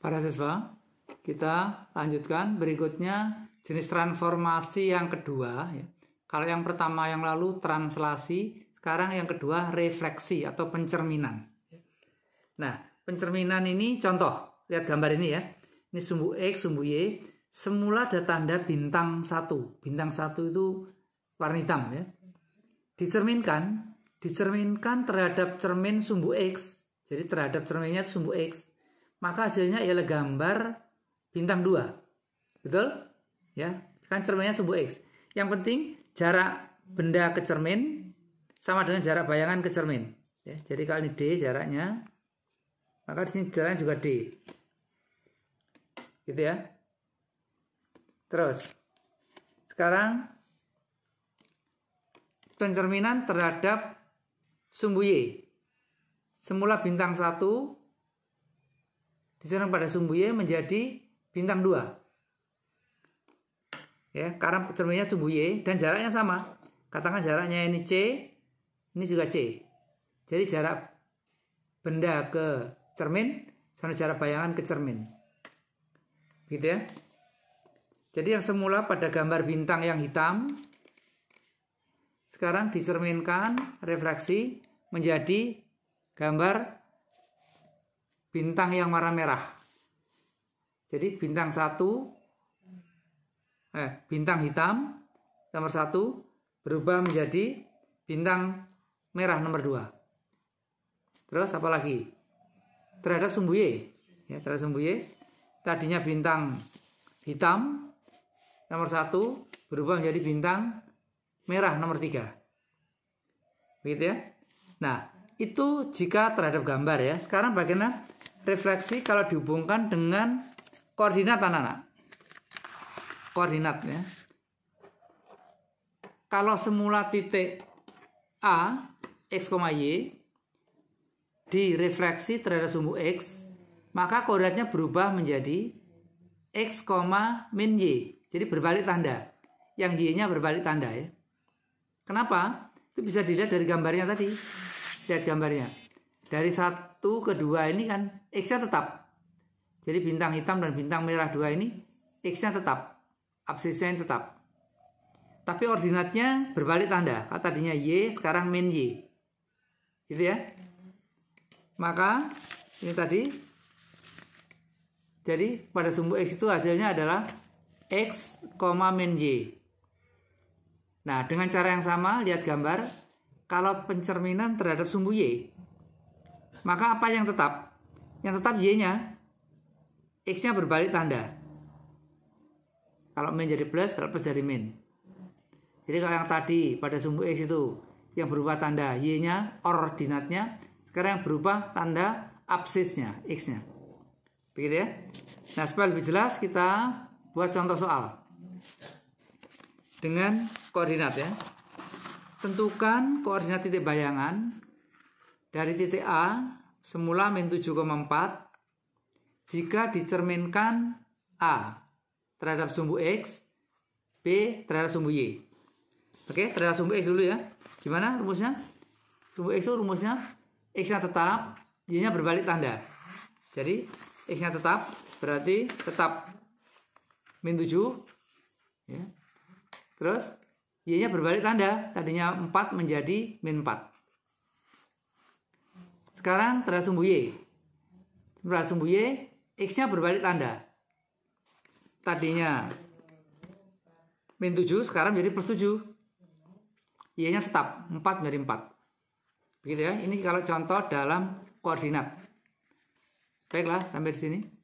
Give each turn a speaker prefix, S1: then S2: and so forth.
S1: Para siswa, kita lanjutkan berikutnya jenis transformasi yang kedua. Ya. Kalau yang pertama yang lalu translasi, sekarang yang kedua refleksi atau pencerminan. Nah, pencerminan ini contoh, lihat gambar ini ya. Ini sumbu X, sumbu Y, semula ada tanda bintang satu. Bintang satu itu warna hitam ya. Dicerminkan, dicerminkan terhadap cermin sumbu X. Jadi terhadap cerminnya sumbu X maka hasilnya ialah gambar bintang 2. Betul? Ya, kan cerminnya sumbu X. Yang penting jarak benda ke cermin sama dengan jarak bayangan ke cermin. Ya, jadi kalau ini D jaraknya, maka di sini jaraknya juga D. Gitu ya. Terus, sekarang pencerminan terhadap sumbu Y. Semula bintang 1 diserang pada sumbu y menjadi bintang dua. Ya, karena cerminnya sumbu y dan jaraknya sama. Katakan jaraknya ini C, ini juga C. Jadi jarak benda ke cermin sama jarak bayangan ke cermin. Gitu ya. Jadi yang semula pada gambar bintang yang hitam sekarang dicerminkan refleksi menjadi gambar bintang yang warna merah. Jadi bintang satu, eh, bintang hitam nomor satu berubah menjadi bintang merah nomor dua. Terus apa lagi? Terhadap sumbu Y, ya terhadap sumbu Y, tadinya bintang hitam nomor satu berubah menjadi bintang merah nomor tiga. Begitu ya. Nah, itu jika terhadap gambar ya. Sekarang bagaimana refleksi kalau dihubungkan dengan koordinat anak-anak. Koordinatnya. Kalau semula titik A, X, Y, direfleksi terhadap sumbu X, maka koordinatnya berubah menjadi X, min Y. Jadi berbalik tanda. Yang Y-nya berbalik tanda ya. Kenapa? Itu bisa dilihat dari gambarnya tadi. Lihat gambarnya dari satu ke dua ini kan X-nya tetap. Jadi bintang hitam dan bintang merah dua ini X-nya tetap, absisnya yang tetap. Tapi ordinatnya berbalik tanda. Kata tadinya Y, sekarang min Y. Gitu ya. Maka ini tadi jadi pada sumbu X itu hasilnya adalah X, min Y. Nah, dengan cara yang sama, lihat gambar. Kalau pencerminan terhadap sumbu Y, maka apa yang tetap? Yang tetap Y-nya. X-nya berbalik tanda. Kalau min jadi plus, kalau plus jadi min. Jadi kalau yang tadi pada sumbu X itu yang berubah tanda Y-nya, ordinatnya, sekarang yang berubah tanda absisnya, X-nya. Begitu ya? Nah, supaya lebih jelas kita buat contoh soal. Dengan koordinat ya. Tentukan koordinat titik bayangan dari titik A semula min 7,4 jika dicerminkan A terhadap sumbu X, B terhadap sumbu Y. Oke, terhadap sumbu X dulu ya. Gimana rumusnya? Sumbu X itu rumusnya X-nya tetap, Y-nya berbalik tanda. Jadi, X-nya tetap berarti tetap min 7. Ya. Terus, Y-nya berbalik tanda. Tadinya 4 menjadi min 4. Sekarang terhadap sumbu Y. Terhadap sumbu Y, X-nya berbalik tanda. Tadinya min 7, sekarang jadi plus 7. Y-nya tetap, 4 menjadi 4. Begitu ya, ini kalau contoh dalam koordinat. Baiklah, sampai di sini.